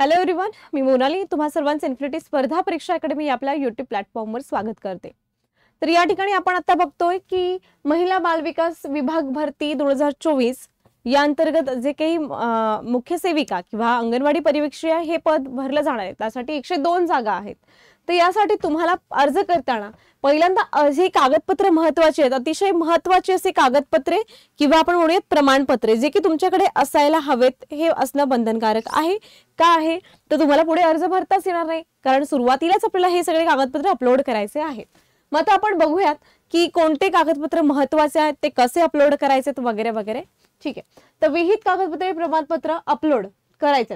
hello everyone मी मोनाली तुम्हा सर्वांचं infinity स्पर्धा परीक्षा अकॅडमी आपल्या युट्यूब प्लॅटफॉर्मवर स्वागत करते तर या ठिकाणी आपण आता बघतोय की महिला बालविकास विभाग भरती दोन हजार चोवीस या अंतर्गत जे काही मुख्य सेविका किंवा अंगणवाडी परिवेक्षीय हे पद भरलं जाणार आहे त्यासाठी एकशे दोन जागा आहेत तर यासाठी तुम्हाला अर्ज करताना पहिल्यांदा हे कागदपत्र महत्वाचे आहेत अतिशय महत्वाचे असे कागदपत्रे किंवा आपण म्हणूयात प्रमाणपत्रे जे की तुमच्याकडे असायला हवेत हे असणं बंधनकारक आहे का आहे तर तुम्हाला पुढे अर्ज भरताच येणार नाही कारण सुरुवातीलाच आपल्याला हे सगळे कागदपत्र अपलोड करायचे आहेत मग आता आपण बघूयात की कोणते कागदपत्र महत्वाचे आहेत ते कसे अपलोड करायचे वगैरे वगैरे ठीक आहे तर विहित कागदपत्रे प्रमाणपत्र अपलोड करायचं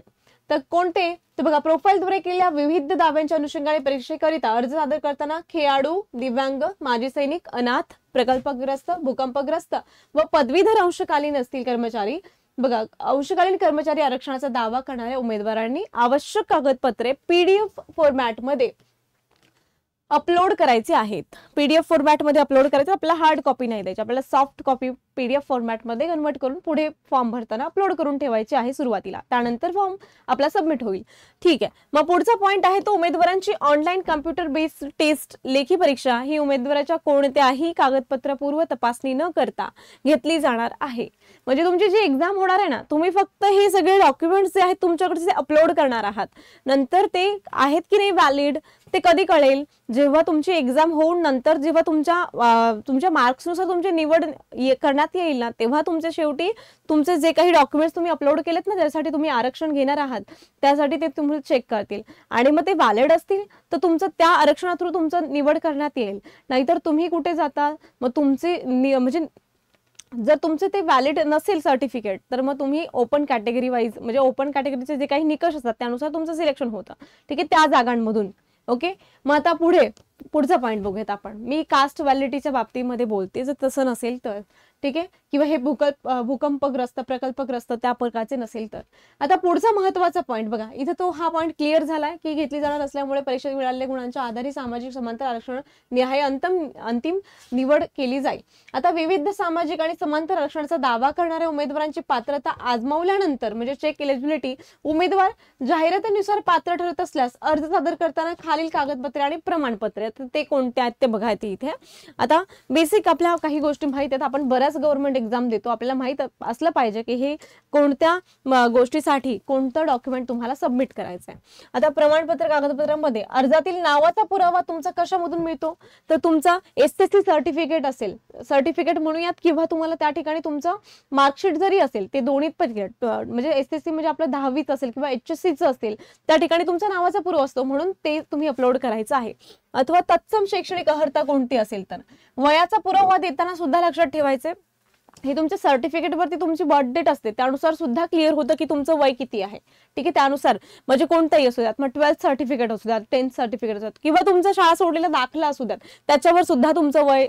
तर कोणते तर बघा प्रोफाईलद्वारे केलेल्या विविध दाव्यांच्या अनुषंगाने परीक्षेकरिता अर्ज सादर करताना खेळाडू दिव्यांग माजी सैनिक अनाथ प्रकल्पग्रस्त भूकंपग्रस्त व पदवीधर अंशकालीन असतील कर्मचारी बघा अंशकालीन कर्मचारी आरक्षणाचा दावा करणाऱ्या उमेदवारांनी आवश्यक कागदपत्रे पीडीएफ फॉर्मॅटमध्ये अपलोड करायचे आहेत पी डी एफ फॉर्मॅटमध्ये अपलोड करायचं आपल्याला हार्ड कॉपी नाही द्यायची आपल्याला soft copy P D F फॉर्मॅटमध्ये कन्वर्ट करून पुढे फॉर्म भरताना अपलोड करून ठेवायचे आहे सुरुवातीला त्यानंतर फॉर्म आपला सबमिट होईल ठीक आहे मग पुढचा पॉईंट आहे तो उमेदवारांची ऑनलाईन कम्प्युटर बेस्ड टेस्ट लेखी परीक्षा ही उमेदवाराच्या कोणत्याही कागदपत्रपूर्व तपासणी न करता घेतली जाणार आहे म्हणजे तुमची जी एक्झाम होणार आहे ना तुम्ही फक्त हे सगळे डॉक्युमेंट्स जे आहेत तुमच्याकडे अपलोड करणार आहात नंतर ते आहेत की नाही व्हॅलिड ते कधी कळेल जेव्हा तुमची एक्झाम होऊन नंतर जेव्हा तुमच्या तुमच्या मार्क्सनुसार तुमची निवड करण्यात येईल ना तेव्हा तुमच्या शेवटी तुमचे जे काही डॉक्युमेंट्स तुम्ही अपलोड केलेत ना ज्यासाठी तुम्ही आरक्षण घेणार आहात त्यासाठी ते तुम्ही चेक करतील आणि मग ते व्हॅलिड असतील तर तुमचं त्या आरक्षणा थ्रू तुमचं निवड करण्यात येईल नाहीतर तुम्ही कुठे जाता मग तुमचे म्हणजे जर तुमचे ते व्हॅलिड नसेल सर्टिफिकेट तर मग तुम्ही ओपन कॅटेगरी वाईज म्हणजे ओपन कॅटेगरीचे जे काही निकष असतात त्यानुसार तुमचं सिलेक्शन होतं ठीक आहे त्या जागांमधून ओके मग आता पुढे पुढचा पॉईंट बघूयात आपण मी कास्ट व्हॅलिटीच्या बाबतीमध्ये बोलते जर तसं नसेल तर ठीक आहे किंवा हे भूकल्प भूकंपग्रस्त प्रकल्पग्रस्त त्या प्रकारचे नसेल तर आता पुढचा महत्वाचा पॉईंट बघा इथे तो हा पॉईंट क्लिअर झालाय की घेतली जाणार असल्यामुळे परीक्षेत मिळालेल्या गुणांच्या आधारे सामाजिक समांतर आरक्षण निहाय अंतिम अंतिम निवड केली जाईल आता विविध सामाजिक आणि समांतर आरक्षणाचा दावा करणाऱ्या उमेदवारांची पात्रता आजमावल्यानंतर म्हणजे चेक एलिजिबिलिटी उमेदवार जाहिरातीनुसार पात्र ठरत असल्यास अर्ज सादर करताना खालील कागदपत्रे आणि प्रमाणपत्रे ते कोणते आहेत ते बघायचे इथे आता बेसिक आपल्या काही गोष्टी माहिती आहेत आपण बऱ्याच ज्यावेळेस गव्हर्नमेंट एक्झाम देतो आपल्याला माहीत असलं पाहिजे की हे कोणत्या गोष्टीसाठी कोणतं डॉक्युमेंट तुम्हाला सबमिट करायचं आहे आता प्रमाणपत्र कागदपत्रामध्ये अर्जातील नावाचा पुरावा तुमचा कशामधून मिळतो तर तुमचा एस एस सी सर्टिफिकेट असेल सर्टिफिकेट म्हणूयात किंवा तुम्हाला त्या ठिकाणी तुमचं मार्कशीट जरी असेल ते दोन्ही म्हणजे एस एस सी म्हणजे आपलं दहावीचं असेल किंवा एच एस सीचं असेल त्या ठिकाणी तुमचा नावाचा पुरावा असतो म्हणून ते तुम्ही अपलोड करायचं आहे अथवा तत्सम शैक्षणिक अर्हता कोणती असेल तर वयाचा पुरावा देताना सुद्धा लक्षात ठेवायचे हे तुमच्या सर्टिफिकेटवरती तुमची बर्थ डेट असते त्यानुसार सुद्धा क्लिअर होतं की तुमचं वय किती आहे ठीक आहे त्यानुसार म्हणजे कोणतंही असू द्यात मग ट्वेल्थ सर्टिफिकेट असू द्यात टेन्थ सर्टिफिकेट असू किंवा तुमचा शाळा सोडलेला दाखला असू द्यात त्याच्यावर सुद्धा तुमचं वय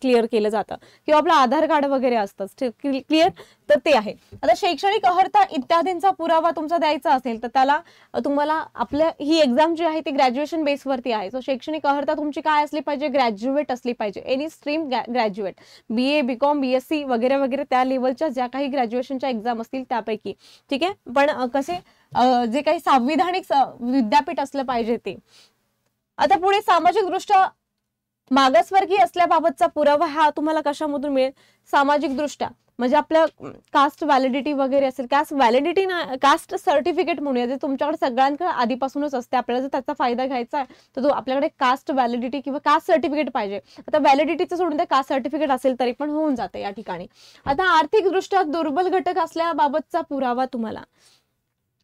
क्लिअर केलं जातं किंवा आपलं आधार कार्ड वगैरे असतं क्लिअर तर ते आहे आता शैक्षणिक अहर्ता इत्यादींचा पुरावा तुमचा द्यायचा असेल तर त्याला तुम्हाला आपल्या ही एक्झाम जी आहे ती ग्रॅज्युएशन बेसवरती आहे सो शैक्षणिक अहर्ता तुमची काय असली पाहिजे ग्रॅज्युएट असली पाहिजे any stream graduate B A BCom B S C वगैरे वगैरे वगैरे त्या लेवलच्या ज्या काही ग्रॅज्युएशनच्या एक्झाम असतील त्यापैकी ठीक आहे पण कसे जे काही संविधानिक विद्यापीठ असलं पाहिजे ते आता पुढे सामाजिकदृष्ट्या मागासवर्गीय असल्याबाबतचा पुरावा हा तुम्हाला कशामधून मिळेल सामाजिकदृष्ट्या म्हणजे आपल्या कास्ट व्हॅलिडिटी वगैरे असेल कास्ट व्हॅलिडिटी ना कास्ट सर्टिफिकेट म्हणूया जे तुमच्याकडे सगळ्यांकडे आधीपासूनच असते आपल्याला जर त्याचा फायदा घ्यायचा आहे तर तो आपल्याकडे कास्ट व्हॅलिडिटी किंवा कास्ट सर्टिफिकेट पाहिजे आता व्हॅलिडिटीचं सोडून ते कास्ट सर्टिफिकेट असेल तरी पण होऊन जाते या ठिकाणी आता आर्थिकदृष्ट्या दुर्बल घटक असल्याबाबतचा पुरावा तुम्हाला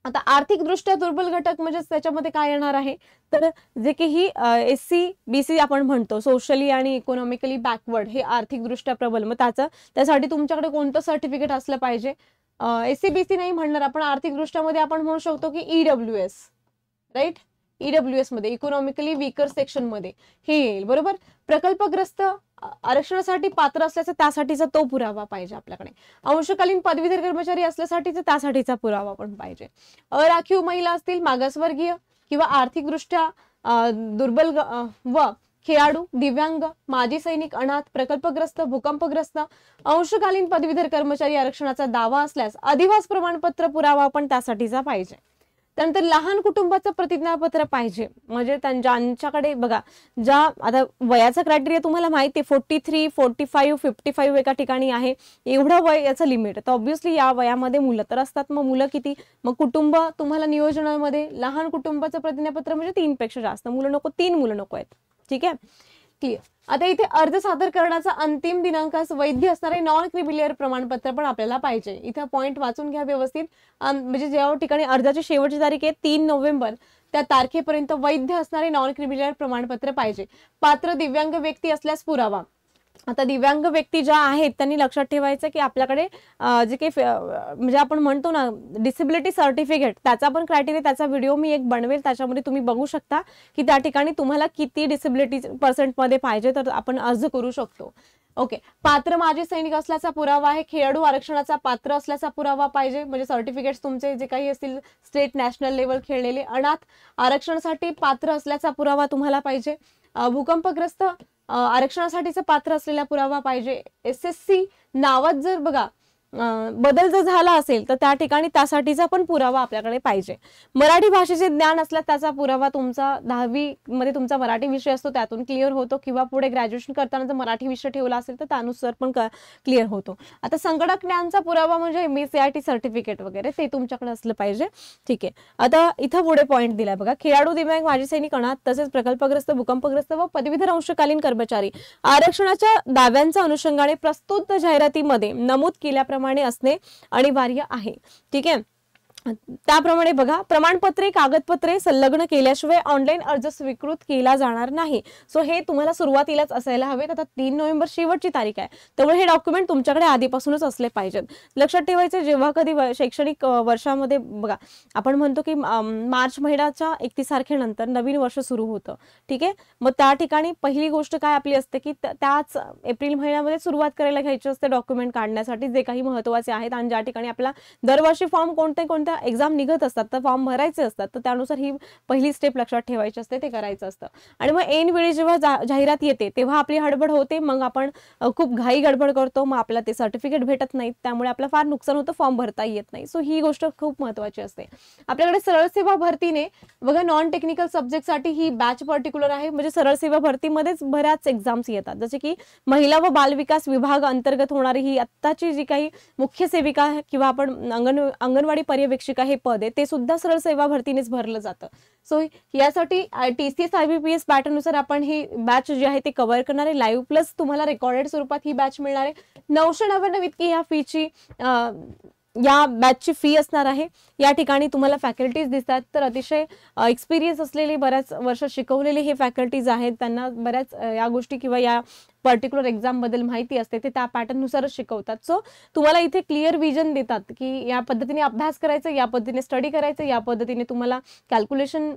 आता आर्थिकदृष्ट्या दुर्बल घटक म्हणजे त्याच्यामध्ये काय येणार आहे तर जे की ही एस सी बी सी आपण म्हणतो सोशली आणि इकॉनॉमिकली बॅकवर्ड हे आर्थिकदृष्ट्या प्रबल मग त्याचं त्यासाठी तुमच्याकडे कोणतं सर्टिफिकेट असलं पाहिजे एस सी बी सी नाही म्हणणार आपण आर्थिकदृष्ट्यामध्ये आपण म्हणू शकतो की E W S right E W e मध्ये इकॉनॉमिकली वीकर सेक्शन मध्ये हे येईल बरोबर प्रकल्पग्रस्त आरक्षणासाठी पात्र असल्याचा त्यासाठीचा तो पुरावा पाहिजे आपल्याकडे अंशकालीन पदवीधर कर्मचारी असल्यासाठीचा त्यासाठीचा पुरावा पण पाहिजे अराखीव महिला असतील मागासवर्गीय किंवा आर्थिकदृष्ट्या दुर्बल व खेळाडू दिव्यांग माजी सैनिक अनाथ प्रकल्पग्रस्त भूकंपग्रस्त अंशकालीन पदवीधर कर्मचारी आरक्षणाचा दावा असल्यास अधिवास प्रमाणपत्र पुरावा पण त्यासाठीचा पाहिजे त्यानंतर लहान कुटुंबाचं प्रतिज्ञापत्र पाहिजे म्हणजे ज्यांच्याकडे बघा ज्या आता वयाचा क्रायटेरिया तुम्हाला माहिती आहे forty three forty five fifty five एका ठिकाणी आहे एवढं वय याचं लिमिट तर ऑब्व्हियसली या वयामध्ये मुलं तर असतात मग मुलं किती मग कुटुंब तुम्हाला नियोजनामध्ये लहान कुटुंबाचं प्रतिज्ञापत्र म्हणजे तीनपेक्षा जास्त मुलं नको तीन मुलं नको आहेत ठीक आहे आता इथे अर्ज सादर करण्याचा अंतिम दिनांक वैध असणारे नॉन क्रिमिलियर प्रमाणपत्र पण आपल्याला पाहिजे इथं पॉईंट वाचून घ्या व्यवस्थित म्हणजे ज्या ठिकाणी अर्जाची शेवटची तारीख आहे तीन नोव्हेंबर त्या तारखेपर्यंत वैध असणारे नॉन क्रिमिलियर प्रमाणपत्र पाहिजे पात्र दिव्यांग व्यक्ती असल्यास पुरावा आता दिव्यांग व्यक्ती ज्या आहेत त्यांनी लक्षात ठेवायचं की आपल्याकडे जे काही म्हणजे आपण म्हणतो ना डिसेबिलिटी सर्टिफिकेट त्याचा पण क्रायटेरिया त्याचा व्हिडिओ मी एक बनवेल त्याच्यामध्ये तुम्ही बघू शकता की त्या ठिकाणी तुम्हाला किती डिसेबिलिटी पर्सेंटमध्ये पाहिजे तर आपण अर्ज करू शकतो ओके पात्र माजी सैनिक असल्याचा पुरावा आहे खेळाडू आरक्षणाचा पात्र असल्याचा पुरावा पाहिजे म्हणजे सर्टिफिकेट तुमचे जे काही असतील स्टेट नॅशनल लेवल खेळलेले अनाथ आरक्षणासाठी पात्र असल्याचा पुरावा तुम्हाला पाहिजे भूकंपग्रस्त आरक्षणासाठीचं पात्र असलेला पुरावा पाहिजे एस एस सी नावात जर बघा बदल जर झाला असेल तर त्या ठिकाणी त्यासाठीचा पण पुरावा आपल्याकडे पाहिजे मराठी भाषेचे ज्ञान असल्यास त्याचा पुरावा तुमचा दहावी मध्ये तुमचा मराठी विषय असतो त्यातून क्लिअर होतो किंवा पुढे ग्रॅज्युएशन करताना जर मराठी विषय ठेवला असेल तर त्यानुसार पण क्लिअर होतो आता संगणक ज्ञानचा पुरावा म्हणजे एम सर्टिफिकेट वगैरे ते तुमच्याकडे असलं पाहिजे ठीक आहे आता इथं पुढे पॉईंट दिलाय बघा खेळाडू दिव्यांग माजी सैनिक अनाथ तसेच प्रकल्पग्रस्त भूकंपग्रस्त व पदवीधर अंशकालीन कर्मचारी आरक्षणाच्या दाव्यांच्या अनुषंगाने प्रस्तुत जाहिरातीमध्ये नमूद केल्याप्रमाणे प्रमाणे असणे अनिवार्य आहे ठीक आहे त्याप्रमाणे बघा प्रमाणपत्रे कागदपत्रे संलग्न केल्याशिवाय ऑनलाईन अर्ज स्वीकृत केला जाणार नाही सो हे तुम्हाला सुरुवातीलाच असायला हवेत आता तीन नोव्हेंबर शेवटची तारीख आहे त्यामुळे हे डॉक्युमेंट तुमच्याकडे आधीपासूनच असले पाहिजेत लक्षात ठेवायचे जेव्हा कधी शैक्षणिक वर्षामध्ये बघा आपण म्हणतो की मार्च महिन्याच्या एकतीस तारखेनंतर नवीन वर्ष सुरू होतं ठीक आहे मग त्या ठिकाणी पहिली गोष्ट काय आपली असते की त्याच एप्रिल महिन्यामध्ये सुरुवात करायला घ्यायची असते डॉक्युमेंट काढण्यासाठी जे काही महत्वाचे आहेत आणि ज्या ठिकाणी आपला दरवर्षी फॉर्म कोणते कोणते त्या एक्झाम निघत असतात तर फॉर्म भरायचे असतात तर त्यानुसार ही पहिली स्टेप लक्षात ठेवायची असते ते करायचं असतं आणि मग ऐन वेळी जेव्हा जाहिरात येते तेव्हा आपली हडबड होते मग आपण खूप घाई गडबड करतो मग आपल्याला ते सर्टिफिकेट भेटत नाहीत त्यामुळे आपलं फार नुकसान होतं फॉर्म भरता येत नाही सो ही गोष्ट खूप महत्वाची असते आपल्याकडे सरळ सेवा भरतीने बघा नॉन टेक्निकल सब्जेक्टसाठी ही बॅच पर्टिक्युलर आहे म्हणजे सरळ सेवा भरतीमध्येच बऱ्याच एक्झाम्स येतात जसे की महिला व बाल विकास विभाग अंतर्गत होणारी ही आत्ताची जी काही मुख्य सेविका किंवा आपण अंगण अंगणवाडी पर्यवेक्षण शिक्षिका हे पद आहे ते सुद्धा सरळ सेवा भरतीनेच भरलं जातं सो यासाठी T C S I B P S पॅटर्ननुसार आपण ही बॅच जी आहे ते कव्हर करणार आहे लाईव्ह प्लस तुम्हाला रेकॉर्डेड स्वरूपात ही बॅच मिळणार आहे नऊशे नव्याण्णव इतकी या फीची या बॅचची फी असणार आहे या ठिकाणी तुम्हाला फॅकल्टीज दिसतात तर अतिशय एक्सपिरियन्स असलेली बऱ्याच वर्ष शिकवलेली हे फॅकल्टीज आहेत त्यांना बऱ्याच या गोष्टी किंवा या पर्टिक्युलर एक्झामबद्दल माहिती असते ते त्या पॅटर्ननुसारच शिकवतात सो तुम्हाला इथे क्लिअर विजन देतात की या पद्धतीने अभ्यास करायचा या पद्धतीने स्टडी करायचं या पद्धतीने तुम्हाला कॅल्क्युलेशन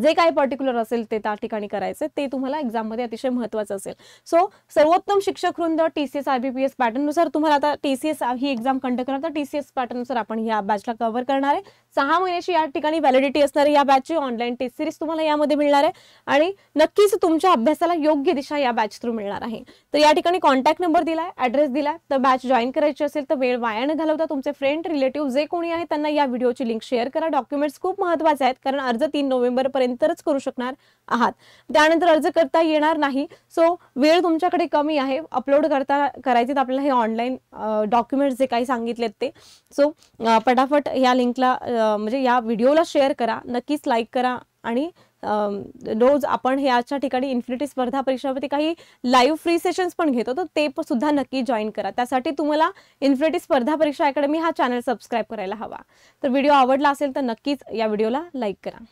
जे काही पर्टिक्युलर असेल ते त्या ठिकाणी करायचे ते तुम्हाला एक्झाममध्ये अतिशय महत्त्वाचं असेल सो सर्वोत्तम शिक्षक वृंद T C S I B P S पॅटर्ननुसार तुम्हाला आता टी सी एस ही एक्झाम कंडक्ट करणार तर टी सी एस पॅटर्ननुसार आपण या बॅचला कव्हर करणार आहे सहा महिन्याची या ठिकाणी व्हॅलिडिटी असणारी या बॅचची ऑनलाईन टेस्ट सिरीज तुम्हाला यामध्ये मिळणार आहे आणि नक्कीच तुमच्या अभ्यासाला योग्य दिशा या बॅच थ्रू मिळणार आहे तर या ठिकाणी कॉन्टॅक्ट नंबर दिला ऍड्रेस ॲड्रेस दिला तर बॅच जॉईन करायची असेल तर वेळ वाया न घालवता तुमचे फ्रेंड रिलेटिव्ह जे कोणी आहे त्यांना या व्हिडिओची लिंक शेअर करा डॉक्युमेंट्स खूप महत्त्वाचे आहेत कारण अर्ज तीन नोव्हेंबर पर्यंतच करू शकणार आहात त्यानंतर अर्ज करता येणार नाही सो वेळ तुमच्याकडे कमी आहे अपलोड करता करायचे आपल्याला हे ऑनलाईन डॉक्युमेंट्स जे काही सांगितलेत ते सो पटाफट या लिंकला म्हणजे या व्हिडिओला शेअर करा नक्कीच लाईक करा आणि रोज आपण हे आजच्या ठिकाणी इन्फिनिटी स्पर्धा परीक्षामध्ये काही लाईव्ह फ्री सेशन्स पण घेतो तर ते सुद्धा नक्की जॉईन करा त्यासाठी तुम्हाला इन्फिनिटी स्पर्धा परीक्षा अकॅडमी हा चॅनल सबस्क्राईब करायला हवा तर व्हिडिओ आवडला असेल तर नक्कीच या व्हिडिओला लाईक करा